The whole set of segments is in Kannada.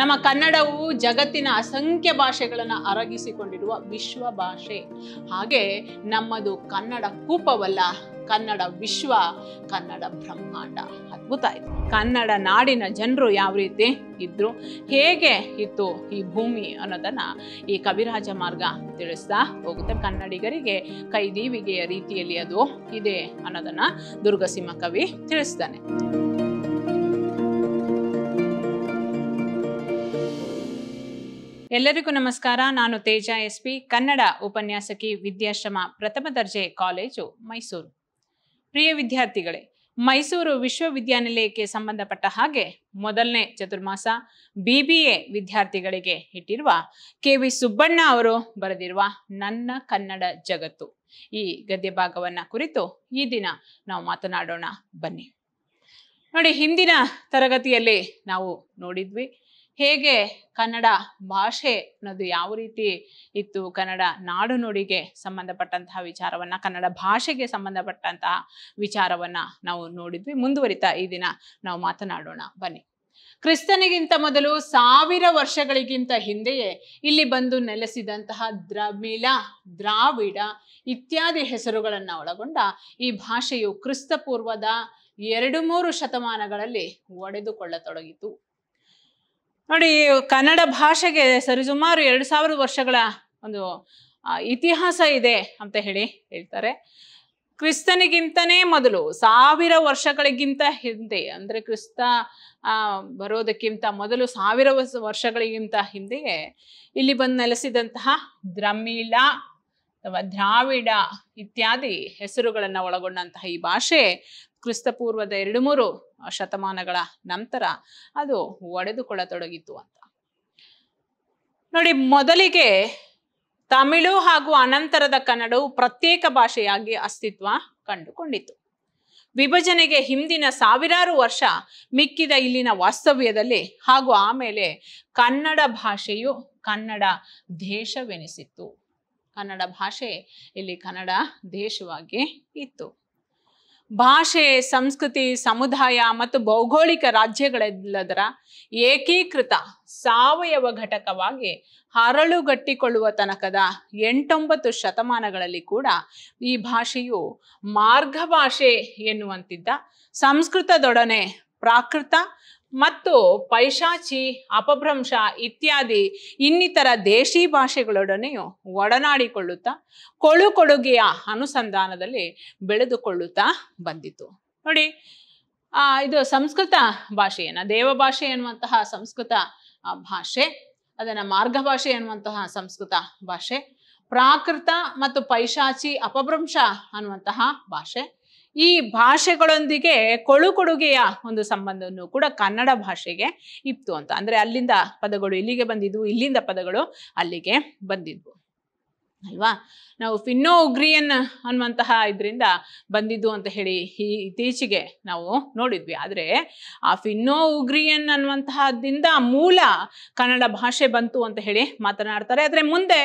ನಮ್ಮ ಕನ್ನಡವು ಜಗತ್ತಿನ ಅಸಂಖ್ಯ ಭಾಷೆಗಳನ್ನು ಅರಗಿಸಿಕೊಂಡಿರುವ ವಿಶ್ವ ಭಾಷೆ ಹಾಗೆ ನಮ್ಮದು ಕನ್ನಡ ಕೂಪವಲ್ಲ ಕನ್ನಡ ವಿಶ್ವ ಕನ್ನಡ ಬ್ರಹ್ಮಾಂಡ ಅದ್ಭುತ ಇದೆ ಕನ್ನಡ ನಾಡಿನ ಜನರು ಯಾವ ರೀತಿ ಇದ್ರು ಹೇಗೆ ಇತ್ತು ಈ ಭೂಮಿ ಅನ್ನೋದನ್ನು ಈ ಕವಿರಾಜ ಮಾರ್ಗ ತಿಳಿಸ್ತಾ ಹೋಗುತ್ತೆ ಕನ್ನಡಿಗರಿಗೆ ಕೈದೀವಿಗೆಯ ರೀತಿಯಲ್ಲಿ ಅದು ಇದೆ ಅನ್ನೋದನ್ನು ದುರ್ಗಸಿಂಹ ಕವಿ ತಿಳಿಸ್ತಾನೆ ಎಲ್ಲರಿಗೂ ನಮಸ್ಕಾರ ನಾನು ತೇಜ ಎಸ್ ಪಿ ಕನ್ನಡ ಉಪನ್ಯಾಸಕಿ ವಿದ್ಯಾಶ್ರಮ ಪ್ರಥಮ ದರ್ಜೆ ಕಾಲೇಜು ಮೈಸೂರು ಪ್ರಿಯ ವಿದ್ಯಾರ್ಥಿಗಳೇ ಮೈಸೂರು ವಿಶ್ವವಿದ್ಯಾನಿಲಯಕ್ಕೆ ಸಂಬಂಧಪಟ್ಟ ಹಾಗೆ ಮೊದಲನೇ ಚತುರ್ಮಾಸ ಬಿ ಬಿ ಎ ವಿದ್ಯಾರ್ಥಿಗಳಿಗೆ ಇಟ್ಟಿರುವ ಕೆ ವಿ ಸುಬ್ಬಣ್ಣ ಅವರು ಬರೆದಿರುವ ನನ್ನ ಕನ್ನಡ ಜಗತ್ತು ಈ ಗದ್ಯ ಭಾಗವನ್ನ ಕುರಿತು ಈ ದಿನ ನಾವು ಮಾತನಾಡೋಣ ಬನ್ನಿ ನೋಡಿ ಹಿಂದಿನ ತರಗತಿಯಲ್ಲಿ ನಾವು ನೋಡಿದ್ವಿ ಹೇಗೆ ಕನ್ನಡ ಭಾಷೆ ಅನ್ನೋದು ಯಾವ ರೀತಿ ಇತ್ತು ಕನ್ನಡ ನಾಡು ನುಡಿಗೆ ಸಂಬಂಧಪಟ್ಟಂತಹ ವಿಚಾರವನ್ನ ಕನ್ನಡ ಭಾಷೆಗೆ ಸಂಬಂಧಪಟ್ಟಂತಹ ವಿಚಾರವನ್ನ ನಾವು ನೋಡಿದ್ವಿ ಮುಂದುವರಿತಾ ಈ ದಿನ ನಾವು ಮಾತನಾಡೋಣ ಬನ್ನಿ ಕ್ರಿಸ್ತನಿಗಿಂತ ಮೊದಲು ಸಾವಿರ ವರ್ಷಗಳಿಗಿಂತ ಹಿಂದೆಯೇ ಇಲ್ಲಿ ಬಂದು ನೆಲೆಸಿದಂತಹ ದ್ರಮಿಳ ದ್ರಾವಿಡ ಇತ್ಯಾದಿ ಹೆಸರುಗಳನ್ನು ಒಳಗೊಂಡ ಈ ಭಾಷೆಯು ಕ್ರಿಸ್ತಪೂರ್ವದ ಎರಡು ಮೂರು ಶತಮಾನಗಳಲ್ಲಿ ಒಡೆದುಕೊಳ್ಳತೊಡಗಿತು ನೋಡಿ ಕನ್ನಡ ಭಾಷೆಗೆ ಸರಿಸುಮಾರು ಎರಡು ಸಾವಿರ ವರ್ಷಗಳ ಒಂದು ಇತಿಹಾಸ ಇದೆ ಅಂತ ಹೇಳಿ ಹೇಳ್ತಾರೆ ಕ್ರಿಸ್ತನಿಗಿಂತನೇ ಮೊದಲು ಸಾವಿರ ವರ್ಷಗಳಿಗಿಂತ ಹಿಂದೆ ಅಂದರೆ ಕ್ರಿಸ್ತ ಬರೋದಕ್ಕಿಂತ ಮೊದಲು ಸಾವಿರ ವರ್ಷಗಳಿಗಿಂತ ಹಿಂದೆ ಇಲ್ಲಿ ಬಂದು ನೆಲೆಸಿದಂತಹ ದ್ರಮೀಳ ಅಥವಾ ದ್ರಾವಿಡ ಇತ್ಯಾದಿ ಹೆಸರುಗಳನ್ನು ಒಳಗೊಂಡಂತಹ ಈ ಭಾಷೆ ಕ್ರಿಸ್ತಪೂರ್ವದ ಎರಡು ಮೂರು ಶತಮಾನಗಳ ನಂತರ ಅದು ಒಡೆದುಕೊಳ್ಳತೊಡಗಿತ್ತು ಅಂತ ನೋಡಿ ಮೊದಲಿಗೆ ತಮಿಳು ಹಾಗೂ ಅನಂತರದ ಕನ್ನಡವು ಪ್ರತ್ಯೇಕ ಭಾಷೆಯಾಗಿ ಅಸ್ತಿತ್ವ ಕಂಡುಕೊಂಡಿತು ವಿಭಜನೆಗೆ ಹಿಂದಿನ ಸಾವಿರಾರು ವರ್ಷ ಮಿಕ್ಕಿದ ಇಲ್ಲಿನ ವಾಸ್ತವ್ಯದಲ್ಲಿ ಹಾಗೂ ಆಮೇಲೆ ಕನ್ನಡ ಭಾಷೆಯು ಕನ್ನಡ ದೇಶವೆನಿಸಿತ್ತು ಕನ್ನಡ ಭಾಷೆ ಇಲ್ಲಿ ಕನ್ನಡ ದೇಶವಾಗಿ ಇತ್ತು ಭಾಷೆ ಸಂಸ್ಕೃತಿ ಸಮುದಾಯ ಮತ್ತು ಭೌಗೋಳಿಕ ರಾಜ್ಯಗಳೆಲ್ಲದರ ಏಕೀಕೃತ ಸಾವಯವ ಘಟಕವಾಗಿ ಹರಳುಗಟ್ಟಿಕೊಳ್ಳುವ ತನಕದ ಎಂಟೊಂಬತ್ತು ಶತಮಾನಗಳಲ್ಲಿ ಕೂಡ ಈ ಭಾಷೆಯು ಮಾರ್ಗ ಭಾಷೆ ಎನ್ನುವಂತಿದ್ದ ಸಂಸ್ಕೃತದೊಡನೆ ಪ್ರಾಕೃತ ಮತ್ತು ಪೈಶಾಚಿ ಅಪಭ್ರಂಶ ಇತ್ಯಾದಿ ಇನ್ನಿತರ ದೇಶಿ ಭಾಷೆಗಳೊಡನೆಯೂ ಒಡನಾಡಿಕೊಳ್ಳುತ್ತಾ ಕೊಳುಕೊಡುಗೆಯ ಅನುಸಂಧಾನದಲ್ಲಿ ಬೆಳೆದುಕೊಳ್ಳುತ್ತಾ ಬಂದಿತು ನೋಡಿ ಇದು ಸಂಸ್ಕೃತ ಭಾಷೆಯನ್ನು ದೇವಭಾಷೆ ಎನ್ನುವಂತಹ ಸಂಸ್ಕೃತ ಭಾಷೆ ಅದನ್ನು ಮಾರ್ಗ ಭಾಷೆ ಎನ್ನುವಂತಹ ಸಂಸ್ಕೃತ ಭಾಷೆ ಪ್ರಾಕೃತ ಮತ್ತು ಪೈಶಾಚಿ ಅಪಭ್ರಂಶ ಅನ್ನುವಂತಹ ಭಾಷೆ ಈ ಭಾಷೆಗಳೊಂದಿಗೆ ಕೊಳುಕೊಡುಗೆಯ ಒಂದು ಸಂಬಂಧವನ್ನು ಕೂಡ ಕನ್ನಡ ಭಾಷೆಗೆ ಇತ್ತು ಅಂತ ಅಂದರೆ ಅಲ್ಲಿಂದ ಪದಗಳು ಇಲ್ಲಿಗೆ ಬಂದಿದ್ವು ಇಲ್ಲಿಂದ ಪದಗಳು ಅಲ್ಲಿಗೆ ಬಂದಿದ್ವು ಅಲ್ವಾ ನಾವು ಫಿನ್ನೋ ಉಗ್ರಿಯನ್ ಅನ್ನುವಂತಹ ಇದರಿಂದ ಬಂದಿದ್ದು ಅಂತ ಹೇಳಿ ಈ ಇತ್ತೀಚೆಗೆ ನಾವು ನೋಡಿದ್ವಿ ಆದರೆ ಆ ಫಿನ್ನೋ ಉಗ್ರಿಯನ್ ಅನ್ನುವಂತಹದ್ದಿಂದ ಮೂಲ ಕನ್ನಡ ಭಾಷೆ ಬಂತು ಅಂತ ಹೇಳಿ ಮಾತನಾಡ್ತಾರೆ ಆದರೆ ಮುಂದೆ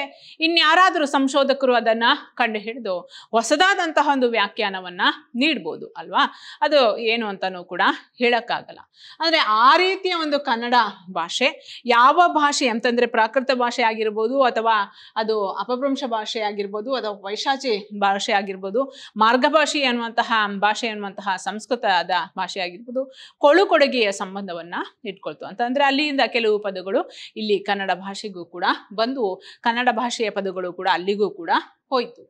ಇನ್ಯಾರಾದರೂ ಸಂಶೋಧಕರು ಅದನ್ನು ಕಂಡು ಹಿಡಿದು ಹೊಸದಾದಂತಹ ಒಂದು ವ್ಯಾಖ್ಯಾನವನ್ನು ನೀಡ್ಬೋದು ಅಲ್ವಾ ಅದು ಏನು ಅಂತಲೂ ಕೂಡ ಹೇಳೋಕ್ಕಾಗಲ್ಲ ಅಂದರೆ ಆ ರೀತಿಯ ಒಂದು ಕನ್ನಡ ಭಾಷೆ ಯಾವ ಭಾಷೆ ಅಂತಂದರೆ ಪ್ರಾಕೃತ ಭಾಷೆ ಆಗಿರ್ಬೋದು ಅಥವಾ ಅದು ಅಪಭ್ರಂಶ ಭಾಷೆ ಆಗಿರ್ಬೋದು ಅಥವಾ ವೈಶಾಚಿ ಭಾಷೆ ಆಗಿರ್ಬೋದು ಮಾರ್ಗಭಾಷೆ ಅನ್ನುವಂತಹ ಭಾಷೆ ಅನ್ನುವಂತಹ ಸಂಸ್ಕೃತದ ಭಾಷೆ ಆಗಿರ್ಬೋದು ಕೊಳು ಕೊಡುಗೆಯ ಸಂಬಂಧವನ್ನ ಇಟ್ಕೊಳ್ತು ಅಂತಂದ್ರೆ ಅಲ್ಲಿಯಿಂದ ಕೆಲವು ಪದಗಳು ಇಲ್ಲಿ ಕನ್ನಡ ಭಾಷೆಗೂ ಕೂಡ ಬಂದು ಕನ್ನಡ ಭಾಷೆಯ ಪದಗಳು ಕೂಡ ಅಲ್ಲಿಗೂ ಕೂಡ ಹೋಯ್ತು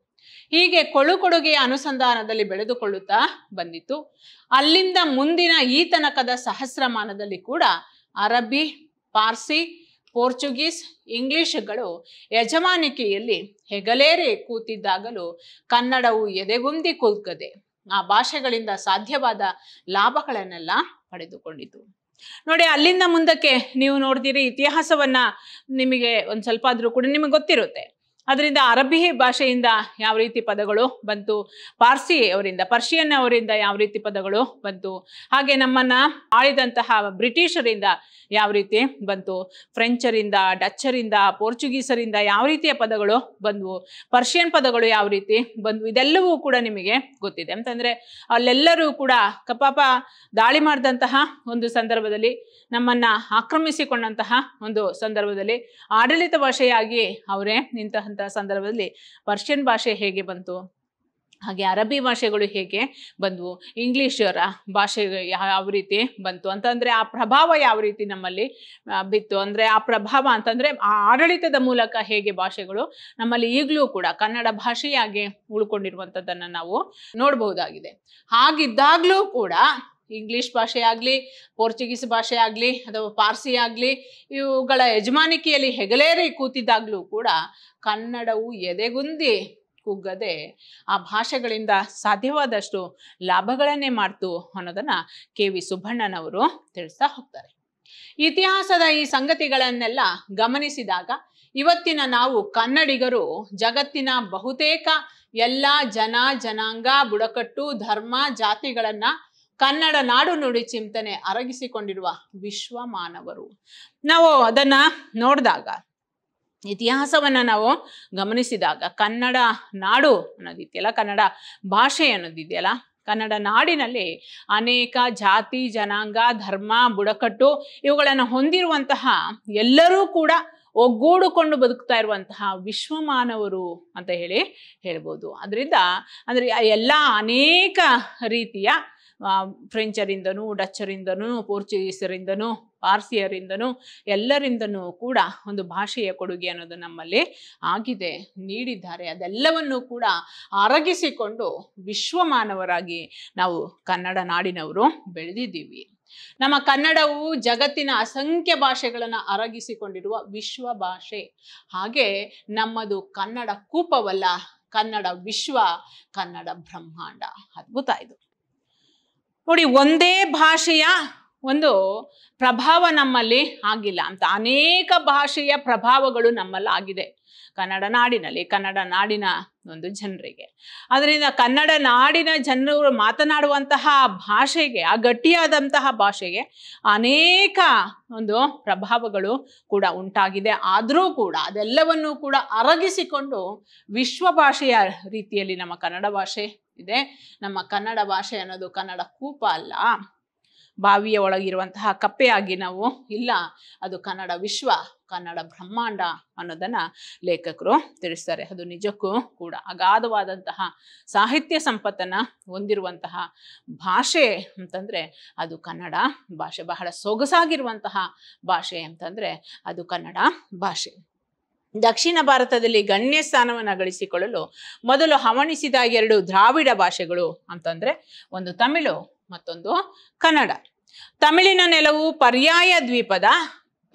ಹೀಗೆ ಕೊಳು ಕೊಡುಗೆಯ ಅನುಸಂಧಾನದಲ್ಲಿ ಬೆಳೆದುಕೊಳ್ಳುತ್ತಾ ಬಂದಿತ್ತು ಅಲ್ಲಿಂದ ಮುಂದಿನ ಈ ತನಕದ ಸಹಸ್ರಮಾನದಲ್ಲಿ ಕೂಡ ಅರಬ್ಬಿ ಪಾರ್ಸಿ ಪೋರ್ಚುಗೀಸ್ ಇಂಗ್ಲಿಷ್ಗಳು ಯಜಮಾನಿಕೆಯಲ್ಲಿ ಹೆಗಲೇರೆ ಕೂತಿದ್ದಾಗಲೂ ಕನ್ನಡವು ಎದೆಗುಂದಿ ಕೂಗದೆ ಆ ಭಾಷೆಗಳಿಂದ ಸಾಧ್ಯವಾದ ಲಾಭಗಳನ್ನೆಲ್ಲ ಪಡೆದುಕೊಂಡಿತು ನೋಡಿ ಅಲ್ಲಿಂದ ಮುಂದಕ್ಕೆ ನೀವು ನೋಡ್ತೀರಿ ಇತಿಹಾಸವನ್ನ ನಿಮಗೆ ಒಂದು ಸ್ವಲ್ಪ ಆದರೂ ಕೂಡ ನಿಮಗೆ ಗೊತ್ತಿರುತ್ತೆ ಅದರಿಂದ ಅರಬ್ಬಿ ಭಾಷೆಯಿಂದ ಯಾವ ರೀತಿ ಪದಗಳು ಬಂತು ಪಾರ್ಸಿ ಅವರಿಂದ ಪರ್ಷಿಯನ್ ಅವರಿಂದ ಯಾವ ರೀತಿ ಪದಗಳು ಬಂತು ಹಾಗೆ ನಮ್ಮನ್ನ ಆಳಿದಂತಹ ಬ್ರಿಟಿಷರಿಂದ ಯಾವ ರೀತಿ ಬಂತು ಫ್ರೆಂಚರಿಂದ ಡಚ್ಚರಿಂದ ಪೋರ್ಚುಗೀಸರಿಂದ ಯಾವ ರೀತಿಯ ಪದಗಳು ಬಂದವು ಪರ್ಷಿಯನ್ ಪದಗಳು ಯಾವ ರೀತಿ ಬಂದ್ವು ಇದೆಲ್ಲವೂ ಕೂಡ ನಿಮಗೆ ಗೊತ್ತಿದೆ ಅಂತಂದ್ರೆ ಅಲ್ಲೆಲ್ಲರೂ ಕೂಡ ಕಪಾಪ ದಾಳಿ ಮಾಡಿದಂತಹ ಒಂದು ಸಂದರ್ಭದಲ್ಲಿ ನಮ್ಮನ್ನ ಆಕ್ರಮಿಸಿಕೊಂಡಂತಹ ಒಂದು ಸಂದರ್ಭದಲ್ಲಿ ಆಡಳಿತ ಭಾಷೆಯಾಗಿ ಅವರೇ ನಿಂತಹ ಇರುವಂತಹ ಸಂದರ್ಭದಲ್ಲಿ ಪರ್ಷಿಯನ್ ಭಾಷೆ ಹೇಗೆ ಬಂತು ಹಾಗೆ ಅರಬ್ಬಿ ಭಾಷೆಗಳು ಹೇಗೆ ಬಂದವು ಇಂಗ್ಲೀಷರ ಭಾಷೆ ಯಾವ ರೀತಿ ಬಂತು ಅಂತಂದರೆ ಆ ಪ್ರಭಾವ ಯಾವ ರೀತಿ ನಮ್ಮಲ್ಲಿ ಬಿತ್ತು ಅಂದರೆ ಆ ಪ್ರಭಾವ ಅಂತಂದರೆ ಆ ಆಡಳಿತದ ಮೂಲಕ ಹೇಗೆ ಭಾಷೆಗಳು ನಮ್ಮಲ್ಲಿ ಈಗಲೂ ಕೂಡ ಕನ್ನಡ ಭಾಷೆಯಾಗಿ ಉಳ್ಕೊಂಡಿರುವಂಥದ್ದನ್ನು ನಾವು ನೋಡಬಹುದಾಗಿದೆ ಹಾಗಿದ್ದಾಗಲೂ ಕೂಡ ಇಂಗ್ಲಿಷ್ ಭಾಷೆ ಆಗಲಿ ಪೋರ್ಚುಗೀಸ್ ಭಾಷೆ ಆಗಲಿ ಅಥವಾ ಪಾರ್ಸಿ ಆಗಲಿ ಇವುಗಳ ಯಜಮಾನಿಕೆಯಲ್ಲಿ ಹೆಗಲೇರಿ ಕೂತಿದ್ದಾಗಲೂ ಕೂಡ ಕನ್ನಡವು ಎದೆಗುಂದಿ ಕುಗ್ಗದೆ ಆ ಭಾಷೆಗಳಿಂದ ಸಾಧ್ಯವಾದಷ್ಟು ಲಾಭಗಳನ್ನೇ ಮಾಡ್ತು ಅನ್ನೋದನ್ನು ಕೆ ವಿ ಸುಬ್ಬಣ್ಣನವರು ತಿಳಿಸ್ತಾ ಹೋಗ್ತಾರೆ ಇತಿಹಾಸದ ಈ ಸಂಗತಿಗಳನ್ನೆಲ್ಲ ಗಮನಿಸಿದಾಗ ಇವತ್ತಿನ ನಾವು ಕನ್ನಡಿಗರು ಜಗತ್ತಿನ ಬಹುತೇಕ ಎಲ್ಲ ಜನ ಜನಾಂಗ ಬುಡಕಟ್ಟು ಧರ್ಮ ಜಾತಿಗಳನ್ನು ಕನ್ನಡ ನಾಡು ನುಡಿ ಚಿಂತನೆ ಅರಗಿಸಿಕೊಂಡಿರುವ ವಿಶ್ವ ಮಾನವರು ನಾವು ಅದನ್ನ ನೋಡಿದಾಗ ಇತಿಹಾಸವನ್ನ ನಾವು ಗಮನಿಸಿದಾಗ ಕನ್ನಡ ನಾಡು ಅನ್ನೋದಿದೆಯಲ್ಲ ಕನ್ನಡ ಭಾಷೆ ಅನ್ನೋದಿದೆಯಲ್ಲ ಕನ್ನಡ ನಾಡಿನಲ್ಲಿ ಅನೇಕ ಜಾತಿ ಜನಾಂಗ ಧರ್ಮ ಬುಡಕಟ್ಟು ಇವುಗಳನ್ನು ಹೊಂದಿರುವಂತಹ ಎಲ್ಲರೂ ಕೂಡ ಒಗ್ಗೂಡಿಕೊಂಡು ಬದುಕ್ತಾ ಇರುವಂತಹ ಮಾನವರು ಅಂತ ಹೇಳಿ ಹೇಳ್ಬೋದು ಅದರಿಂದ ಅಂದರೆ ಎಲ್ಲ ಅನೇಕ ರೀತಿಯ ಫ್ರೆಂಚರಿಂದನೂ ಡಚ್ಚರಿಂದನೂ ಪೋರ್ಚುಗೀಸರಿಂದನೂ ಪಾರ್ಸಿಯರಿಂದನೂ ಎಲ್ಲರಿಂದನೂ ಕೂಡ ಒಂದು ಭಾಷೆಯ ಕೊಡುಗೆ ಅನ್ನೋದು ನಮ್ಮಲ್ಲಿ ಆಗಿದೆ ನೀಡಿದ್ದಾರೆ ಅದೆಲ್ಲವನ್ನು ಕೂಡ ಅರಗಿಸಿಕೊಂಡು ವಿಶ್ವಮಾನವರಾಗಿ ನಾವು ಕನ್ನಡ ನಾಡಿನವರು ಬೆಳೆದಿದ್ದೀವಿ ನಮ್ಮ ಕನ್ನಡವು ಜಗತ್ತಿನ ಅಸಂಖ್ಯ ಭಾಷೆಗಳನ್ನು ಅರಗಿಸಿಕೊಂಡಿರುವ ವಿಶ್ವ ಭಾಷೆ ಹಾಗೆ ನಮ್ಮದು ಕನ್ನಡ ಕೂಪವಲ್ಲ ಕನ್ನಡ ವಿಶ್ವ ಕನ್ನಡ ಬ್ರಹ್ಮಾಂಡ ಅದ್ಭುತ ಇದು ನೋಡಿ ಒಂದೇ ಭಾಷೆಯ ಒಂದು ಪ್ರಭಾವ ನಮ್ಮಲ್ಲಿ ಆಗಿಲ್ಲ ಅಂತ ಅನೇಕ ಭಾಷೆಯ ಪ್ರಭಾವಗಳು ನಮ್ಮಲ್ಲಿ ಆಗಿದೆ ಕನ್ನಡ ನಾಡಿನಲ್ಲಿ ಕನ್ನಡ ನಾಡಿನ ಒಂದು ಜನರಿಗೆ ಅದರಿಂದ ಕನ್ನಡ ನಾಡಿನ ಜನರು ಮಾತನಾಡುವಂತಹ ಭಾಷೆಗೆ ಆ ಗಟ್ಟಿಯಾದಂತಹ ಭಾಷೆಗೆ ಅನೇಕ ಒಂದು ಪ್ರಭಾವಗಳು ಕೂಡ ಉಂಟಾಗಿದೆ ಆದರೂ ಕೂಡ ಅದೆಲ್ಲವನ್ನೂ ಕೂಡ ಅರಗಿಸಿಕೊಂಡು ವಿಶ್ವ ಭಾಷೆಯ ರೀತಿಯಲ್ಲಿ ನಮ್ಮ ಕನ್ನಡ ಭಾಷೆ ಇದೆ ನಮ್ಮ ಕನ್ನಡ ಭಾಷೆ ಅನ್ನೋದು ಕನ್ನಡ ಕೂಪ ಅಲ್ಲ ಬಾವಿಯ ಒಳಗಿರುವಂತಹ ಕಪ್ಪೆಯಾಗಿ ನಾವು ಇಲ್ಲ ಅದು ಕನ್ನಡ ವಿಶ್ವ ಕನ್ನಡ ಬ್ರಹ್ಮಾಂಡ ಅನ್ನೋದನ್ನ ಲೇಖಕರು ತಿಳಿಸ್ತಾರೆ ಅದು ನಿಜಕ್ಕೂ ಕೂಡ ಅಗಾಧವಾದಂತಹ ಸಾಹಿತ್ಯ ಸಂಪತ್ತನ್ನ ಹೊಂದಿರುವಂತಹ ಭಾಷೆ ಅಂತಂದ್ರೆ ಅದು ಕನ್ನಡ ಭಾಷೆ ಬಹಳ ಸೊಗಸಾಗಿರುವಂತಹ ಭಾಷೆ ಅಂತಂದ್ರೆ ಅದು ಕನ್ನಡ ಭಾಷೆ ದಕ್ಷಿಣ ಭಾರತದಲ್ಲಿ ಗಣ್ಯ ಸ್ಥಾನವನ್ನು ಗಳಿಸಿಕೊಳ್ಳಲು ಮೊದಲು ಹವಣಿಸಿದ ಎರಡು ದ್ರಾವಿಡ ಭಾಷೆಗಳು ಅಂತಂದ್ರೆ ಒಂದು ತಮಿಳು ಮತ್ತೊಂದು ಕನ್ನಡ ತಮಿಳಿನ ನೆಲವು ಪರ್ಯಾಯ ದ್ವೀಪದ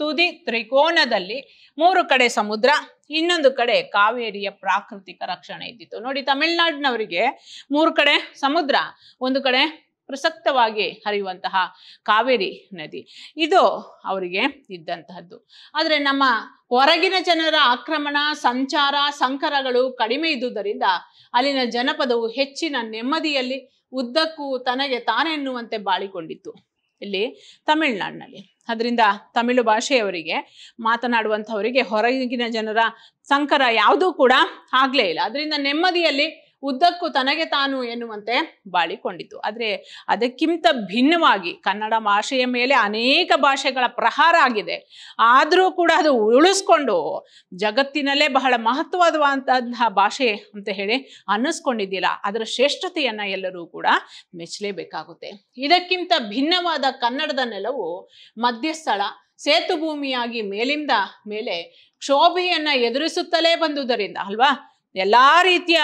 ತುದಿ ತ್ರಿಕೋನದಲ್ಲಿ ಮೂರು ಕಡೆ ಸಮುದ್ರ ಇನ್ನೊಂದು ಕಡೆ ಕಾವೇರಿಯ ಪ್ರಾಕೃತಿಕ ರಕ್ಷಣೆ ಇದ್ದಿತ್ತು ನೋಡಿ ತಮಿಳ್ನಾಡಿನವರಿಗೆ ಮೂರು ಕಡೆ ಸಮುದ್ರ ಒಂದು ಕಡೆ ಪ್ರಸಕ್ತವಾಗಿ ಹರಿಯುವಂತಹ ಕಾವೇರಿ ನದಿ ಇದು ಅವರಿಗೆ ಇದ್ದಂತಹದ್ದು ಆದರೆ ನಮ್ಮ ಹೊರಗಿನ ಜನರ ಆಕ್ರಮಣ ಸಂಚಾರ ಸಂಕರಗಳು ಕಡಿಮೆ ಇದ್ದುದರಿಂದ ಅಲ್ಲಿನ ಜನಪದವು ಹೆಚ್ಚಿನ ನೆಮ್ಮದಿಯಲ್ಲಿ ಉದ್ದಕ್ಕೂ ತನಗೆ ತಾನೆನ್ನುವಂತೆ ಬಾಳಿಕೊಂಡಿತ್ತು ಇಲ್ಲಿ ತಮಿಳುನಾಡಿನಲ್ಲಿ ಅದರಿಂದ ತಮಿಳು ಭಾಷೆಯವರಿಗೆ ಮಾತನಾಡುವಂಥವರಿಗೆ ಹೊರಗಿನ ಜನರ ಸಂಕರ ಯಾವುದೂ ಕೂಡ ಆಗಲೇ ಇಲ್ಲ ಅದರಿಂದ ನೆಮ್ಮದಿಯಲ್ಲಿ ಉದ್ದಕ್ಕೂ ತನಗೆ ತಾನು ಎನ್ನುವಂತೆ ಬಾಳಿಕೊಂಡಿತು ಆದರೆ ಅದಕ್ಕಿಂತ ಭಿನ್ನವಾಗಿ ಕನ್ನಡ ಭಾಷೆಯ ಮೇಲೆ ಅನೇಕ ಭಾಷೆಗಳ ಪ್ರಹಾರ ಆಗಿದೆ ಆದರೂ ಕೂಡ ಅದು ಉಳಿಸ್ಕೊಂಡು ಜಗತ್ತಿನಲ್ಲೇ ಬಹಳ ಮಹತ್ವವಾದಂತಹ ಭಾಷೆ ಅಂತ ಹೇಳಿ ಅನ್ನಿಸ್ಕೊಂಡಿದ್ದಿಲ್ಲ ಅದರ ಶ್ರೇಷ್ಠತೆಯನ್ನು ಎಲ್ಲರೂ ಕೂಡ ಮೆಚ್ಚಲೇಬೇಕಾಗುತ್ತೆ ಇದಕ್ಕಿಂತ ಭಿನ್ನವಾದ ಕನ್ನಡದ ನೆಲವು ಮಧ್ಯಸ್ಥಳ ಸೇತುಭೂಮಿಯಾಗಿ ಮೇಲಿಂದ ಮೇಲೆ ಕ್ಷೋಭೆಯನ್ನು ಎದುರಿಸುತ್ತಲೇ ಬಂದುದರಿಂದ ಅಲ್ವಾ ಎಲ್ಲ ರೀತಿಯ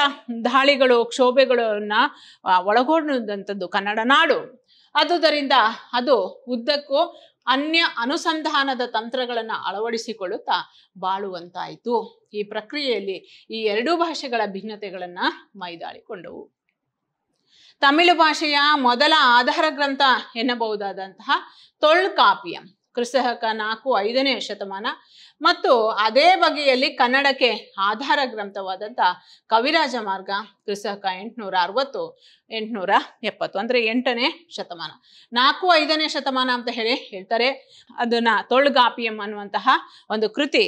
ದಾಳಿಗಳು ಕ್ಷೋಭೆಗಳನ್ನ ಒಳಗೊಂಡಂಥದ್ದು ಕನ್ನಡ ನಾಡು ಅದುದರಿಂದ ಅದು ಉದ್ದಕ್ಕೂ ಅನ್ಯ ಅನುಸಂಧಾನದ ತಂತ್ರಗಳನ್ನು ಅಳವಡಿಸಿಕೊಳ್ಳುತ್ತಾ ಬಾಳುವಂತಾಯಿತು ಈ ಪ್ರಕ್ರಿಯೆಯಲ್ಲಿ ಈ ಎರಡೂ ಭಾಷೆಗಳ ಭಿನ್ನತೆಗಳನ್ನು ಮೈದಾಳಿಕೊಂಡವು ತಮಿಳು ಭಾಷೆಯ ಮೊದಲ ಆಧಾರ ಗ್ರಂಥ ಎನ್ನಬಹುದಾದಂತಹ ತೊಳ್ ಕಾಪಿಯಂ ಕ್ರಿಸ್ತಕ ನಾಲ್ಕು ಐದನೇ ಶತಮಾನ ಮತ್ತು ಅದೇ ಬಗೆಯಲ್ಲಿ ಕನ್ನಡಕ್ಕೆ ಆಧಾರ ಗ್ರಂಥವಾದಂಥ ಕವಿರಾಜ ಮಾರ್ಗ ಕ್ರಿಸ್ತಕ ಎಂಟುನೂರ ಅರವತ್ತು ಎಂಟುನೂರ ಎಪ್ಪತ್ತು ಅಂದರೆ ಎಂಟನೇ ಶತಮಾನ ನಾಲ್ಕು ಐದನೇ ಶತಮಾನ ಅಂತ ಹೇಳಿ ಹೇಳ್ತಾರೆ ಅದನ್ನು ತೊಳ್ಗಾಪಿಯಂ ಅನ್ನುವಂತಹ ಒಂದು ಕೃತಿ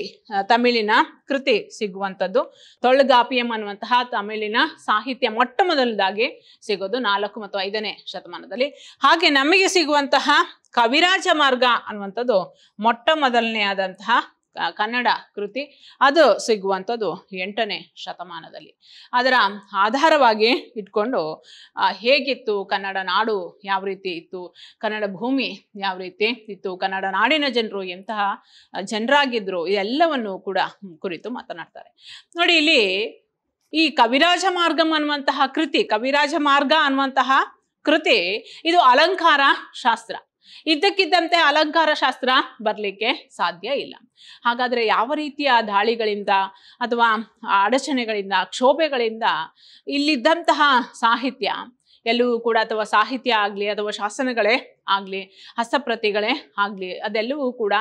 ತಮಿಳಿನ ಕೃತಿ ಸಿಗುವಂಥದ್ದು ತೊಳ್ಗಾಪಿಯಂ ಅನ್ನುವಂತಹ ತಮಿಳಿನ ಸಾಹಿತ್ಯ ಮೊಟ್ಟ ಮೊದಲದಾಗಿ ಸಿಗೋದು ನಾಲ್ಕು ಮತ್ತು ಐದನೇ ಶತಮಾನದಲ್ಲಿ ಹಾಗೆ ನಮಗೆ ಸಿಗುವಂತಹ ಕವಿರಾಜ ಮಾರ್ಗ ಅನ್ನುವಂಥದ್ದು ಮೊಟ್ಟ ಮೊದಲನೇ ಆದಂತಹ ಕನ್ನಡ ಕೃತಿ ಅದು ಸಿಗುವಂಥದ್ದು ಎಂಟನೇ ಶತಮಾನದಲ್ಲಿ ಅದರ ಆಧಾರವಾಗಿ ಇಟ್ಕೊಂಡು ಹೇಗಿತ್ತು ಕನ್ನಡ ನಾಡು ಯಾವ ರೀತಿ ಇತ್ತು ಕನ್ನಡ ಭೂಮಿ ಯಾವ ರೀತಿ ಇತ್ತು ಕನ್ನಡ ನಾಡಿನ ಜನರು ಎಂತಹ ಜನರಾಗಿದ್ರು ಇದೆಲ್ಲವನ್ನು ಕೂಡ ಕುರಿತು ಮಾತನಾಡ್ತಾರೆ ನೋಡಿ ಇಲ್ಲಿ ಈ ಕವಿರಾಜ ಮಾರ್ಗಂ ಅನ್ನುವಂತಹ ಕೃತಿ ಕವಿರಾಜ ಮಾರ್ಗ ಅನ್ನುವಂತಹ ಕೃತಿ ಇದು ಅಲಂಕಾರ ಶಾಸ್ತ್ರ ಇದ್ದಕ್ಕಿದ್ದಂತೆ ಅಲಂಕಾರ ಶಾಸ್ತ್ರ ಬರಲಿಕ್ಕೆ ಸಾಧ್ಯ ಇಲ್ಲ ಹಾಗಾದರೆ ಯಾವ ರೀತಿಯ ದಾಳಿಗಳಿಂದ ಅಥವಾ ಅಡಚಣೆಗಳಿಂದ ಕ್ಷೋಭೆಗಳಿಂದ ಇಲ್ಲಿದ್ದಂತಹ ಸಾಹಿತ್ಯ ಎಲ್ಲವೂ ಕೂಡ ಅಥವಾ ಸಾಹಿತ್ಯ ಆಗಲಿ ಅಥವಾ ಶಾಸನಗಳೇ ಆಗ್ಲಿ ಹಸ್ತಪ್ರತಿಗಳೇ ಆಗ್ಲಿ ಅದೆಲ್ಲವೂ ಕೂಡ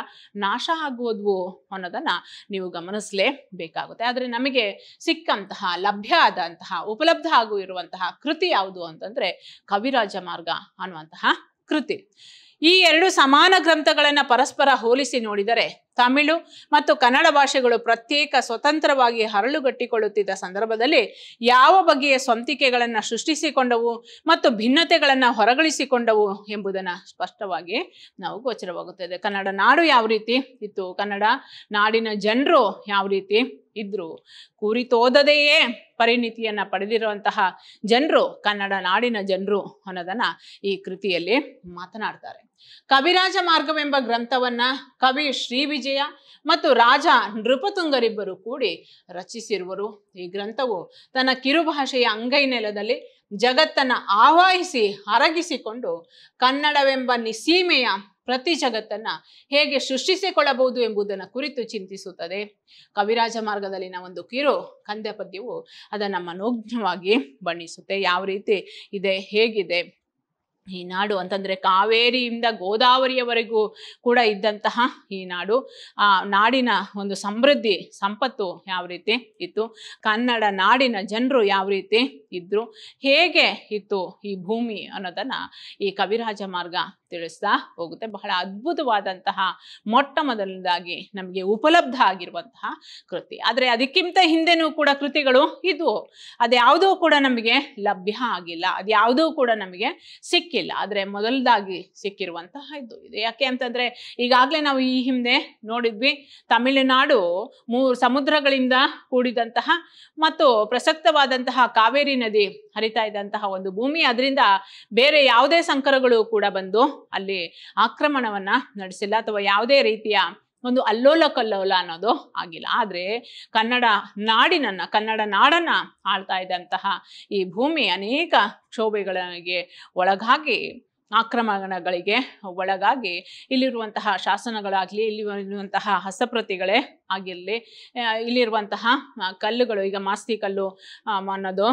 ನಾಶ ಆಗುವುದು ಅನ್ನೋದನ್ನ ನೀವು ಗಮನಿಸಲೇಬೇಕಾಗುತ್ತೆ ಆದರೆ ನಮಗೆ ಸಿಕ್ಕಂತಹ ಲಭ್ಯ ಆದಂತಹ ಉಪಲಬ್ಧ ಆಗು ಇರುವಂತಹ ಕೃತಿ ಯಾವುದು ಅಂತಂದರೆ ಕವಿರಾಜ ಮಾರ್ಗ ಅನ್ನುವಂತಹ ಕೃತಿ ಈ ಎರಡು ಸಮಾನ ಗ್ರಂಥಗಳನ್ನು ಪರಸ್ಪರ ಹೋಲಿಸಿ ನೋಡಿದರೆ ತಮಿಳು ಮತ್ತು ಕನ್ನಡ ಭಾಷೆಗಳು ಪ್ರತ್ಯೇಕ ಸ್ವತಂತ್ರವಾಗಿ ಹರಳುಗಟ್ಟಿಕೊಳ್ಳುತ್ತಿದ್ದ ಸಂದರ್ಭದಲ್ಲಿ ಯಾವ ಬಗೆಯ ಸ್ವಂತಿಕೆಗಳನ್ನು ಸೃಷ್ಟಿಸಿಕೊಂಡವು ಮತ್ತು ಭಿನ್ನತೆಗಳನ್ನು ಹೊರಗಳಿಸಿಕೊಂಡವು ಎಂಬುದನ್ನು ಸ್ಪಷ್ಟವಾಗಿ ನಾವು ಗೋಚರವಾಗುತ್ತದೆ ಕನ್ನಡ ನಾಡು ಯಾವ ರೀತಿ ಇತ್ತು ಕನ್ನಡ ನಾಡಿನ ಜನರು ಯಾವ ರೀತಿ ಇದ್ರು ಕುರಿತೋದದೆಯೇ ಪರಿಣಿತಿಯನ್ನು ಪಡೆದಿರುವಂತಹ ಜನರು ಕನ್ನಡ ನಾಡಿನ ಜನರು ಅನ್ನೋದನ್ನು ಈ ಕೃತಿಯಲ್ಲಿ ಮಾತನಾಡ್ತಾರೆ ಕವಿರಾಜ ಮಾರ್ಗವೆಂಬ ಗ್ರಂಥವನ್ನ ಕವಿ ಶ್ರೀ ವಿಜಯ ಮತ್ತು ರಾಜ ನೃಪತುಂಗರಿಬ್ಬರು ಕೂಡಿ ರಚಿಸಿರುವರು ಈ ಗ್ರಂಥವು ತನ್ನ ಕಿರುಭಾಷೆಯ ಅಂಗೈ ನೆಲದಲ್ಲಿ ಜಗತ್ತನ್ನ ಆವಾಹಿಸಿ ಅರಗಿಸಿಕೊಂಡು ಕನ್ನಡವೆಂಬ ನಿಸೀಮೆಯ ಪ್ರತಿ ಜಗತ್ತನ್ನ ಹೇಗೆ ಸೃಷ್ಟಿಸಿಕೊಳ್ಳಬಹುದು ಎಂಬುದನ್ನು ಕುರಿತು ಚಿಂತಿಸುತ್ತದೆ ಕವಿರಾಜ ಮಾರ್ಗದಲ್ಲಿನ ಒಂದು ಕಿರು ಕಂದ್ಯ ಪದ್ಯವು ಅದನ್ನು ಮನೋಜ್ಞವಾಗಿ ಬಣ್ಣಿಸುತ್ತೆ ಯಾವ ರೀತಿ ಇದೆ ಹೇಗಿದೆ ಈ ನಾಡು ಅಂತಂದರೆ ಕಾವೇರಿಯಿಂದ ಗೋದಾವರಿಯವರೆಗೂ ಕೂಡ ಇದ್ದಂತಹ ಈ ನಾಡು ಆ ನಾಡಿನ ಒಂದು ಸಮೃದ್ಧಿ ಸಂಪತ್ತು ಯಾವ ರೀತಿ ಇತ್ತು ಕನ್ನಡ ನಾಡಿನ ಜನರು ಯಾವ ರೀತಿ ಇದ್ದರು ಹೇಗೆ ಇತ್ತು ಈ ಭೂಮಿ ಅನ್ನೋದನ್ನು ಈ ಕವಿರಾಜ ಮಾರ್ಗ ತಿಳಿಸ್ತಾ ಹೋಗುತ್ತೆ ಬಹಳ ಅದ್ಭುತವಾದಂತಹ ಮೊಟ್ಟ ಮೊದಲನೇದಾಗಿ ನಮಗೆ ಉಪಲಬ್ಧ ಆಗಿರುವಂತಹ ಕೃತಿ ಆದರೆ ಅದಕ್ಕಿಂತ ಹಿಂದೆನೂ ಕೂಡ ಕೃತಿಗಳು ಇದ್ವು ಅದ್ಯಾವುದೂ ಕೂಡ ನಮಗೆ ಲಭ್ಯ ಆಗಿಲ್ಲ ಅದ್ಯಾವುದೂ ಕೂಡ ನಮಗೆ ಸಿಕ್ ಸಿಕ್ಕಿಲ್ಲ ಆದರೆ ಮೊದಲದಾಗಿ ಸಿಕ್ಕಿರುವಂತಹ ಇದು ಇದು ಯಾಕೆ ಅಂತಂದರೆ ಈಗಾಗಲೇ ನಾವು ಈ ಹಿಂದೆ ನೋಡಿದ್ವಿ ತಮಿಳುನಾಡು ಮೂರು ಸಮುದ್ರಗಳಿಂದ ಕೂಡಿದಂತಹ ಮತ್ತು ಪ್ರಸಕ್ತವಾದಂತಹ ಕಾವೇರಿ ನದಿ ಹರಿತಾ ಇದ್ದಂತಹ ಒಂದು ಭೂಮಿ ಅದರಿಂದ ಬೇರೆ ಯಾವುದೇ ಸಂಕರಗಳು ಕೂಡ ಬಂದು ಅಲ್ಲಿ ಆಕ್ರಮಣವನ್ನು ನಡೆಸಿಲ್ಲ ಅಥವಾ ಯಾವುದೇ ರೀತಿಯ ಒಂದು ಅಲ್ಲೋಲ ಕಲ್ಲೋಲ ಅನ್ನೋದು ಆಗಿಲ್ಲ ಆದರೆ ಕನ್ನಡ ನಾಡಿನನ್ನು ಕನ್ನಡ ನಾಡನ್ನ ಆಳ್ತಾ ಇದ್ದಂತಹ ಈ ಭೂಮಿ ಅನೇಕ ಕ್ಷೋಭೆಗಳಿಗೆ ಒಳಗಾಗಿ ಆಕ್ರಮಣಗಳಿಗೆ ಒಳಗಾಗಿ ಇಲ್ಲಿರುವಂತಹ ಶಾಸನಗಳಾಗಲಿ ಇಲ್ಲಿರುವಂತಹ ಹಸಪ್ರತಿಗಳೇ ಆಗಿರಲಿ ಇಲ್ಲಿರುವಂತಹ ಕಲ್ಲುಗಳು ಈಗ ಮಾಸ್ತಿ ಕಲ್ಲು ಅನ್ನೋದು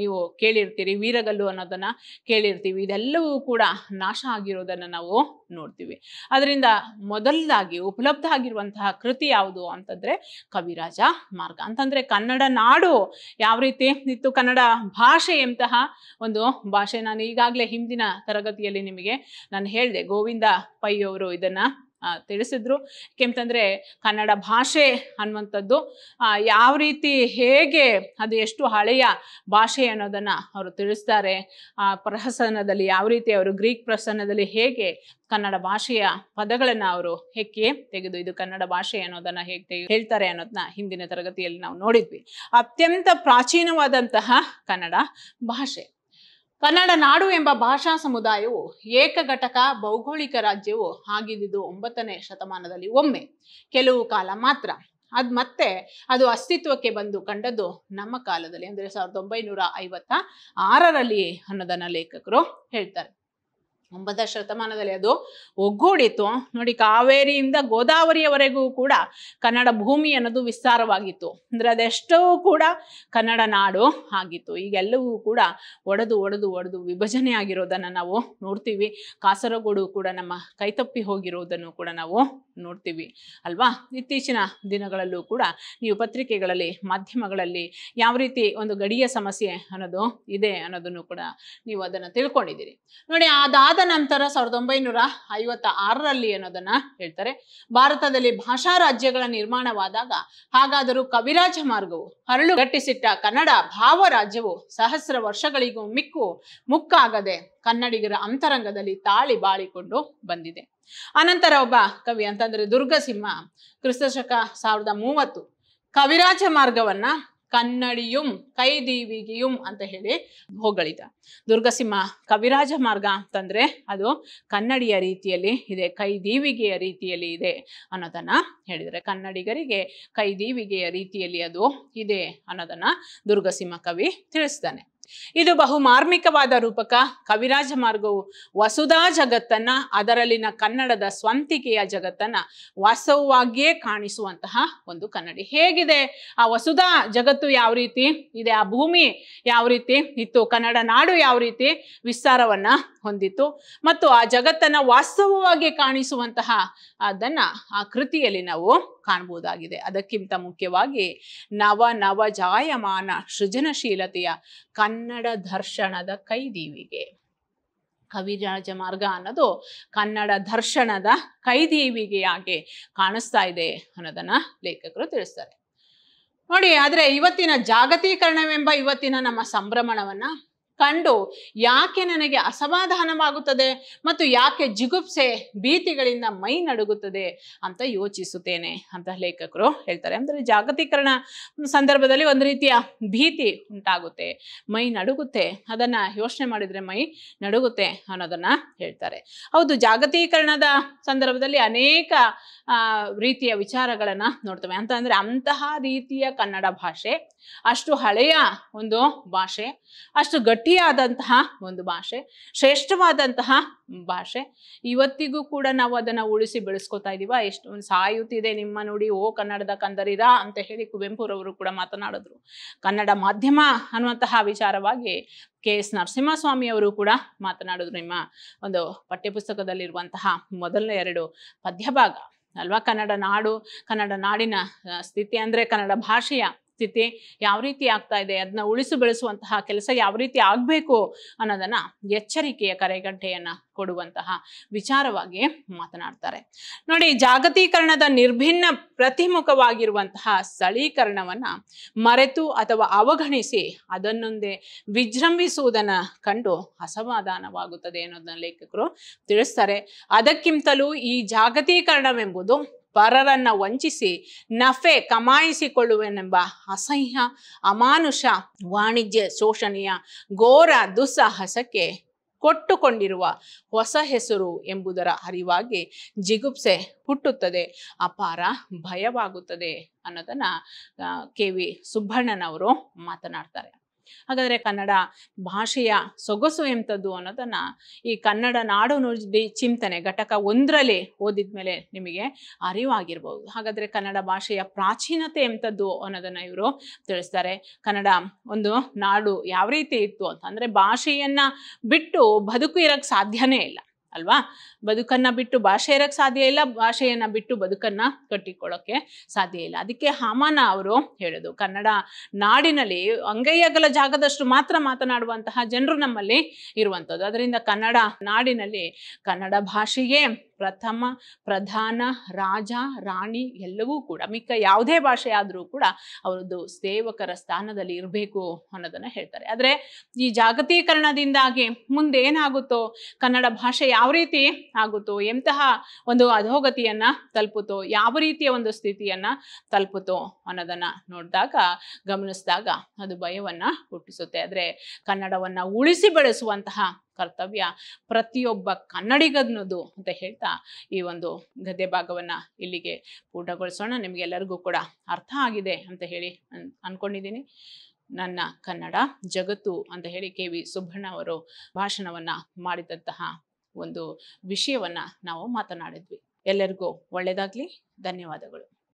ನೀವು ಕೇಳಿರ್ತೀರಿ ವೀರಗಲ್ಲು ಅನ್ನೋದನ್ನು ಕೇಳಿರ್ತೀವಿ ಇದೆಲ್ಲವೂ ಕೂಡ ನಾಶ ಆಗಿರೋದನ್ನು ನಾವು ನೋಡ್ತೀವಿ ಅದರಿಂದ ಮೊದಲದಾಗಿ ಉಪಲಬ್ಧ ಆಗಿರುವಂತಹ ಕೃತಿ ಯಾವುದು ಅಂತಂದರೆ ಕವಿರಾಜ ಮಾರ್ಗ ಅಂತಂದರೆ ಕನ್ನಡ ನಾಡು ಯಾವ ರೀತಿ ಇತ್ತು ಕನ್ನಡ ಭಾಷೆ ಎಂತಹ ಒಂದು ಭಾಷೆ ನಾನು ಈಗಾಗಲೇ ಹಿಂದಿನ ತರಗತಿಯಲ್ಲಿ ನಿಮಗೆ ನಾನು ಹೇಳಿದೆ ಗೋವಿಂದ ಪೈ ಅವರು ಇದನ್ನು ತಿಳಿಸಿದ್ರು ಯಾಕೆಂತಂದರೆ ಕನ್ನಡ ಭಾಷೆ ಅನ್ನುವಂಥದ್ದು ಯಾವ ರೀತಿ ಹೇಗೆ ಅದು ಎಷ್ಟು ಹಳೆಯ ಭಾಷೆ ಅನ್ನೋದನ್ನು ಅವರು ತಿಳಿಸ್ತಾರೆ ಆ ಪ್ರಹಸನದಲ್ಲಿ ಯಾವ ರೀತಿ ಅವರು ಗ್ರೀಕ್ ಪ್ರಸನ್ನದಲ್ಲಿ ಹೇಗೆ ಕನ್ನಡ ಭಾಷೆಯ ಪದಗಳನ್ನು ಅವರು ಹೆಕ್ಕಿ ತೆಗೆದು ಇದು ಕನ್ನಡ ಭಾಷೆ ಅನ್ನೋದನ್ನು ಹೇಗೆ ಹೇಳ್ತಾರೆ ಅನ್ನೋದನ್ನ ಹಿಂದಿನ ತರಗತಿಯಲ್ಲಿ ನಾವು ನೋಡಿದ್ವಿ ಅತ್ಯಂತ ಪ್ರಾಚೀನವಾದಂತಹ ಕನ್ನಡ ಭಾಷೆ ಕನ್ನಡ ನಾಡು ಎಂಬ ಭಾಷಾ ಸಮುದಾಯವು ಏಕಘಟಕ ಭೌಗೋಳಿಕ ರಾಜ್ಯವು ಆಗಿದ್ದು ಒಂಬತ್ತನೇ ಶತಮಾನದಲ್ಲಿ ಒಮ್ಮೆ ಕೆಲವು ಕಾಲ ಮಾತ್ರ ಅದು ಮತ್ತೆ ಅದು ಅಸ್ತಿತ್ವಕ್ಕೆ ಬಂದು ಕಂಡದ್ದು ನಮ್ಮ ಕಾಲದಲ್ಲಿ ಅಂದರೆ ಸಾವಿರದ ಒಂಬೈನೂರ ಐವತ್ತ ಆರರಲ್ಲಿ ಅನ್ನೋದನ್ನ ಲೇಖಕರು ಹೇಳ್ತಾರೆ ಒಂಬತ್ತ ಶತಮಾನದಲ್ಲಿ ಅದು ಒಗ್ಗೂಡಿತು ನೋಡಿ ಕಾವೇರಿಯಿಂದ ಗೋದಾವರಿಯವರೆಗೂ ಕೂಡ ಕನ್ನಡ ಭೂಮಿ ಅನ್ನೋದು ವಿಸ್ತಾರವಾಗಿತ್ತು ಅಂದರೆ ಅದೆಷ್ಟೋ ಕೂಡ ಕನ್ನಡ ನಾಡು ಆಗಿತ್ತು ಈಗೆಲ್ಲವೂ ಕೂಡ ಒಡೆದು ಒಡೆದು ಒಡೆದು ವಿಭಜನೆ ಆಗಿರೋದನ್ನು ನಾವು ನೋಡ್ತೀವಿ ಕಾಸರಗೋಡು ಕೂಡ ನಮ್ಮ ಕೈತಪ್ಪಿ ಹೋಗಿರುವುದನ್ನು ಕೂಡ ನಾವು ನೋಡ್ತೀವಿ ಅಲ್ವಾ ಇತ್ತೀಚಿನ ದಿನಗಳಲ್ಲೂ ಕೂಡ ನೀವು ಪತ್ರಿಕೆಗಳಲ್ಲಿ ಮಾಧ್ಯಮಗಳಲ್ಲಿ ಯಾವ ರೀತಿ ಒಂದು ಗಡಿಯ ಸಮಸ್ಯೆ ಅನ್ನೋದು ಇದೆ ಅನ್ನೋದನ್ನು ಕೂಡ ನೀವು ಅದನ್ನು ತಿಳ್ಕೊಂಡಿದ್ದೀರಿ ನೋಡಿ ಅದಾದ ನಂತರ ಸಾವಿರದ ಒಂಬೈನೂರ ಐವತ್ತ ಆರರಲ್ಲಿ ಅನ್ನೋದನ್ನ ಹೇಳ್ತಾರೆ ಭಾರತದಲ್ಲಿ ಭಾಷಾ ರಾಜ್ಯಗಳ ನಿರ್ಮಾಣವಾದಾಗ ಹಾಗಾದರೂ ಕವಿರಾಜ ಮಾರ್ಗವು ಹರಳು ಗಟ್ಟಿಸಿಟ್ಟ ಕನ್ನಡ ಭಾವ ರಾಜ್ಯವು ಸಹಸ್ರ ವರ್ಷಗಳಿಗೂ ಮಿಕ್ಕು ಮುಕ್ಕಾಗದೆ ಕನ್ನಡಿಗರ ಅಂತರಂಗದಲ್ಲಿ ತಾಳಿ ಬಾಳಿಕೊಂಡು ಬಂದಿದೆ ಅನಂತರ ಒಬ್ಬ ಕವಿ ಅಂತಂದ್ರೆ ದುರ್ಗಸಿಂಹ ಕ್ರಿಸ್ತಶಕ ಸಾವಿರದ ಮೂವತ್ತು ಕವಿರಾಜ ಮಾರ್ಗವನ್ನ ಕನ್ನಡಿಯುಂ ಕೈದೀವಿಗಿಯುಂ ಅಂತ ಹೇಳಿ ಹೋಗಳಿದ ದುರ್ಗಸಿಂಹ ಕವಿರಾಜ ಮಾರ್ಗ ಅಂತಂದ್ರೆ ಅದು ಕನ್ನಡಿಯ ರೀತಿಯಲ್ಲಿ ಇದೆ ಕೈದೀವಿಗೆಯ ರೀತಿಯಲ್ಲಿ ಇದೆ ಅನ್ನೋದನ್ನ ಹೇಳಿದರೆ ಕನ್ನಡಿಗರಿಗೆ ಕೈದೀವಿಗೆಯ ರೀತಿಯಲ್ಲಿ ಅದು ಇದೆ ಅನ್ನೋದನ್ನ ದುರ್ಗಸಿಂಹ ಕವಿ ತಿಳಿಸ್ತಾನೆ ಇದು ಬಹು ಮಾರ್ಮಿಕವಾದ ರೂಪಕ ಕವಿರಾಜ ಮಾರ್ಗವು ವಸುಧಾ ಜಗತ್ತನ್ನ ಅದರಲ್ಲಿನ ಕನ್ನಡದ ಸ್ವಂತಿಕೆಯ ಜಗತ್ತನ್ನ ವಾಸ್ತವವಾಗಿಯೇ ಕಾಣಿಸುವಂತಹ ಒಂದು ಕನ್ನಡಿ ಹೇಗಿದೆ ಆ ವಸುಧಾ ಜಗತ್ತು ಯಾವ ರೀತಿ ಇದೆ ಆ ಭೂಮಿ ಯಾವ ರೀತಿ ಇತ್ತು ಕನ್ನಡ ನಾಡು ಯಾವ ರೀತಿ ವಿಸ್ತಾರವನ್ನ ಹೊಂದಿತ್ತು ಮತ್ತು ಆ ಜಗತ್ತನ್ನ ವಾಸ್ತವವಾಗಿ ಕಾಣಿಸುವಂತಹ ಅದನ್ನ ಆ ಕೃತಿಯಲ್ಲಿ ನಾವು ಕಾಣಬಹುದಾಗಿದೆ ಅದಕ್ಕಿಂತ ಮುಖ್ಯವಾಗಿ ನವ ನವ ಜಾಯಮಾನ ಸೃಜನಶೀಲತೆಯ ಕನ್ನ ಕನ್ನಡ ದರ್ಶನದ ಕೈದೀವಿಗೆ ಕವಿರಾಜ ಮಾರ್ಗ ಅನ್ನೋದು ಕನ್ನಡ ದರ್ಶನದ ಕೈದೀವಿಗೆಯಾಗಿ ಕಾಣಿಸ್ತಾ ಇದೆ ಅನ್ನೋದನ್ನ ಲೇಖಕರು ತಿಳಿಸ್ತಾರೆ ನೋಡಿ ಆದರೆ ಇವತ್ತಿನ ಜಾಗತೀಕರಣವೆಂಬ ಇವತ್ತಿನ ನಮ್ಮ ಸಂಭ್ರಮಣವನ್ನ ಕಂಡು ಯಾಕೆ ನನಗೆ ಅಸಮಾಧಾನವಾಗುತ್ತದೆ ಮತ್ತು ಯಾಕೆ ಜಿಗುಪ್ಸೆ ಭೀತಿಗಳಿಂದ ಮೈ ನಡುಗುತ್ತದೆ ಅಂತ ಯೋಚಿಸುತ್ತೇನೆ ಅಂತ ಲೇಖಕರು ಹೇಳ್ತಾರೆ ಅಂದರೆ ಜಾಗತೀಕರಣ ಸಂದರ್ಭದಲ್ಲಿ ಒಂದು ರೀತಿಯ ಭೀತಿ ಉಂಟಾಗುತ್ತೆ ಮೈ ನಡುಗುತ್ತೆ ಅದನ್ನು ಯೋಚನೆ ಮಾಡಿದರೆ ಮೈ ನಡುಗುತ್ತೆ ಅನ್ನೋದನ್ನು ಹೇಳ್ತಾರೆ ಹೌದು ಜಾಗತೀಕರಣದ ಸಂದರ್ಭದಲ್ಲಿ ಅನೇಕ ರೀತಿಯ ವಿಚಾರಗಳನ್ನು ನೋಡ್ತವೆ ಅಂತ ಅಂದರೆ ಅಂತಹ ರೀತಿಯ ಕನ್ನಡ ಭಾಷೆ ಅಷ್ಟು ಹಳೆಯ ಒಂದು ಭಾಷೆ ಅಷ್ಟು ಗಟ್ಟಿ ಗಟ್ಟಿಯಾದಂತಹ ಒಂದು ಭಾಷೆ ಶ್ರೇಷ್ಠವಾದಂತಹ ಭಾಷೆ ಇವತ್ತಿಗೂ ಕೂಡ ನಾವು ಅದನ್ನು ಉಳಿಸಿ ಬೆಳೆಸ್ಕೊತಾ ಇದೀವ ಎಷ್ಟು ಸಾಯುತ್ತಿದೆ ನಿಮ್ಮ ನೋಡಿ ಓ ಕನ್ನಡದ ಕಂದರಿರಾ ಅಂತ ಹೇಳಿ ಕುವೆಂಪುರವರು ಕೂಡ ಮಾತನಾಡಿದ್ರು ಕನ್ನಡ ಮಾಧ್ಯಮ ಅನ್ನುವಂತಹ ವಿಚಾರವಾಗಿ ಕೆ ಎಸ್ ನರಸಿಂಹಸ್ವಾಮಿ ಅವರು ಕೂಡ ಮಾತನಾಡಿದ್ರು ನಿಮ್ಮ ಒಂದು ಪಠ್ಯಪುಸ್ತಕದಲ್ಲಿರುವಂತಹ ಮೊದಲನೇ ಎರಡು ಪದ್ಯಭಾಗ ಅಲ್ವಾ ಕನ್ನಡ ನಾಡು ಕನ್ನಡ ನಾಡಿನ ಸ್ಥಿತಿ ಅಂದರೆ ಕನ್ನಡ ಭಾಷೆಯ ಸ್ಥಿತಿ ಯಾವ ರೀತಿ ಆಗ್ತಾ ಇದೆ ಅದನ್ನ ಉಳಿಸು ಬೆಳೆಸುವಂತಹ ಕೆಲಸ ಯಾವ ರೀತಿ ಆಗಬೇಕು ಅನ್ನೋದನ್ನ ಎಚ್ಚರಿಕೆಯ ಕರೆಗಡ್ಡೆಯನ್ನ ಕೊಡುವಂತಹ ವಿಚಾರವಾಗಿ ಮಾತನಾಡ್ತಾರೆ ನೋಡಿ ಜಾಗತೀಕರಣದ ನಿರ್ಭಿನ್ನ ಪ್ರತಿಮುಖವಾಗಿರುವಂತಹ ಸ್ಥಳೀಕರಣವನ್ನ ಮರೆತು ಅಥವಾ ಅವಗಣಿಸಿ ಅದನ್ನೊಂದೇ ವಿಜೃಂಭಿಸುವುದನ್ನ ಕಂಡು ಅಸಮಾಧಾನವಾಗುತ್ತದೆ ಅನ್ನೋದನ್ನ ಲೇಖಕರು ತಿಳಿಸ್ತಾರೆ ಅದಕ್ಕಿಂತಲೂ ಈ ಜಾಗತೀಕರಣವೆಂಬುದು ಪರರನ್ನು ವಂಚಿಸಿ ನಫೆ ಕಮಾಯಿಸಿಕೊಳ್ಳುವೆನೆಂಬ ಅಸಹ್ಯ ಅಮಾನುಷ ವಾಣಿಜ್ಯ ಶೋಷಣೆಯ ಘೋರ ದುಸ್ಸಾಹಸಕ್ಕೆ ಕೊಟ್ಟುಕೊಂಡಿರುವ ಹೊಸ ಹೆಸರು ಎಂಬುದರ ಅರಿವಾಗಿ ಜಿಗುಪ್ಸೆ ಹುಟ್ಟುತ್ತದೆ ಅಪಾರ ಭಯವಾಗುತ್ತದೆ ಅನ್ನೋದನ್ನು ಕೆ ವಿ ಸುಬ್ಬಣ್ಣನವರು ಮಾತನಾಡ್ತಾರೆ ಹಾಗಾದರೆ ಕನ್ನಡ ಭಾಷೆಯ ಸೊಗಸು ಎಂಥದ್ದು ಅನ್ನೋದನ್ನು ಈ ಕನ್ನಡ ನಾಡು ನುಡಿ ಚಿಂತನೆ ಘಟಕ ಒಂದರಲ್ಲಿ ಓದಿದ ಮೇಲೆ ನಿಮಗೆ ಅರಿವಾಗಿರ್ಬೋದು ಹಾಗಾದರೆ ಕನ್ನಡ ಭಾಷೆಯ ಪ್ರಾಚೀನತೆ ಎಂಥದ್ದು ಅನ್ನೋದನ್ನು ಇವರು ತಿಳಿಸ್ತಾರೆ ಕನ್ನಡ ಒಂದು ನಾಡು ಯಾವ ರೀತಿ ಇತ್ತು ಅಂತ ಅಂದರೆ ಭಾಷೆಯನ್ನು ಬಿಟ್ಟು ಬದುಕು ಇರೋಕ್ಕೆ ಸಾಧ್ಯವೇ ಇಲ್ಲ ಅಲ್ವಾ ಬದುಕನ್ನು ಬಿಟ್ಟು ಭಾಷೆ ಇರೋಕ್ಕೆ ಸಾಧ್ಯ ಇಲ್ಲ ಭಾಷೆಯನ್ನು ಬಿಟ್ಟು ಬದುಕನ್ನು ಕಟ್ಟಿಕೊಳ್ಳೋಕ್ಕೆ ಸಾಧ್ಯ ಇಲ್ಲ ಅದಕ್ಕೆ ಹಾಮಾನ ಅವರು ಹೇಳೋದು ಕನ್ನಡ ನಾಡಿನಲ್ಲಿ ಅಂಗೈಯಗಲ ಜಾಗದಷ್ಟು ಮಾತ್ರ ಮಾತನಾಡುವಂತಹ ಜನರು ನಮ್ಮಲ್ಲಿ ಇರುವಂಥದ್ದು ಅದರಿಂದ ಕನ್ನಡ ನಾಡಿನಲ್ಲಿ ಕನ್ನಡ ಭಾಷೆಯೇ ಪ್ರಥಮ ಪ್ರಧಾನ ರಾಜ ರಾಣಿ ಎಲ್ಲವೂ ಕೂಡ ಮಿಕ್ಕ ಯಾವುದೇ ಭಾಷೆ ಆದರೂ ಕೂಡ ಅವರದ್ದು ಸೇವಕರ ಸ್ಥಾನದಲ್ಲಿ ಇರಬೇಕು ಅನ್ನೋದನ್ನು ಹೇಳ್ತಾರೆ ಆದರೆ ಈ ಜಾಗತೀಕರಣದಿಂದಾಗಿ ಮುಂದೆ ಏನಾಗುತ್ತೋ ಕನ್ನಡ ಭಾಷೆ ಯಾವ ಯಾವ ರೀತಿ ಆಗುತ್ತೋ ಎಂತಹ ಒಂದು ಅಧೋಗತಿಯನ್ನ ತಲುಪುತ್ತೋ ಯಾವ ರೀತಿಯ ಒಂದು ಸ್ಥಿತಿಯನ್ನ ತಲುಪುತ್ತೋ ಅನ್ನೋದನ್ನ ನೋಡಿದಾಗ ಗಮನಿಸಿದಾಗ ಅದು ಭಯವನ್ನ ಹುಟ್ಟಿಸುತ್ತೆ ಆದರೆ ಕನ್ನಡವನ್ನ ಉಳಿಸಿ ಬೆಳೆಸುವಂತಹ ಕರ್ತವ್ಯ ಪ್ರತಿಯೊಬ್ಬ ಕನ್ನಡಿಗನದು ಅಂತ ಹೇಳ್ತಾ ಈ ಒಂದು ಗದ್ಯ ಭಾಗವನ್ನು ಇಲ್ಲಿಗೆ ಪೂರ್ಣಗೊಳಿಸೋಣ ನಿಮಗೆಲ್ಲರಿಗೂ ಕೂಡ ಅರ್ಥ ಆಗಿದೆ ಅಂತ ಹೇಳಿ ಅನ್ಕೊಂಡಿದ್ದೀನಿ ನನ್ನ ಕನ್ನಡ ಜಗತ್ತು ಅಂತ ಹೇಳಿ ಕೆ ವಿ ಸುಬ್ಬಣ್ಣ ಅವರು ಭಾಷಣವನ್ನು ಮಾಡಿದಂತಹ ಒಂದು ವಿಷಯವನ್ನು ನಾವು ಮಾತನಾಡಿದ್ವಿ ಎಲ್ಲರಿಗೂ ಒಳ್ಳೆಯದಾಗಲಿ ಧನ್ಯವಾದಗಳು